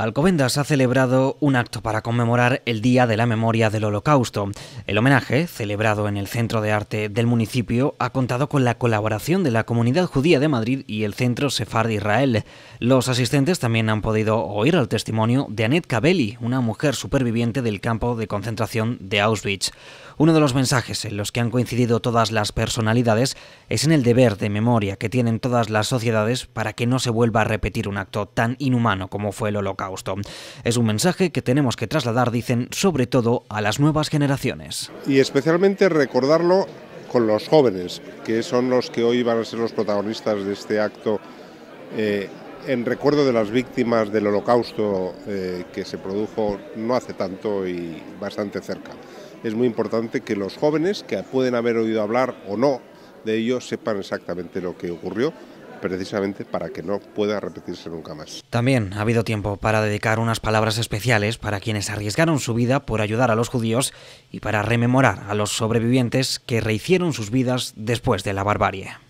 Alcobendas ha celebrado un acto para conmemorar el Día de la Memoria del Holocausto. El homenaje, celebrado en el Centro de Arte del municipio, ha contado con la colaboración de la Comunidad Judía de Madrid y el Centro de Israel. Los asistentes también han podido oír el testimonio de Annette Cabelli, una mujer superviviente del campo de concentración de Auschwitz. Uno de los mensajes en los que han coincidido todas las personalidades es en el deber de memoria que tienen todas las sociedades para que no se vuelva a repetir un acto tan inhumano como fue el Holocausto. Es un mensaje que tenemos que trasladar, dicen, sobre todo a las nuevas generaciones. Y especialmente recordarlo con los jóvenes, que son los que hoy van a ser los protagonistas de este acto eh, en recuerdo de las víctimas del holocausto eh, que se produjo no hace tanto y bastante cerca. Es muy importante que los jóvenes que pueden haber oído hablar o no de ello sepan exactamente lo que ocurrió precisamente para que no pueda repetirse nunca más. También ha habido tiempo para dedicar unas palabras especiales para quienes arriesgaron su vida por ayudar a los judíos y para rememorar a los sobrevivientes que rehicieron sus vidas después de la barbarie.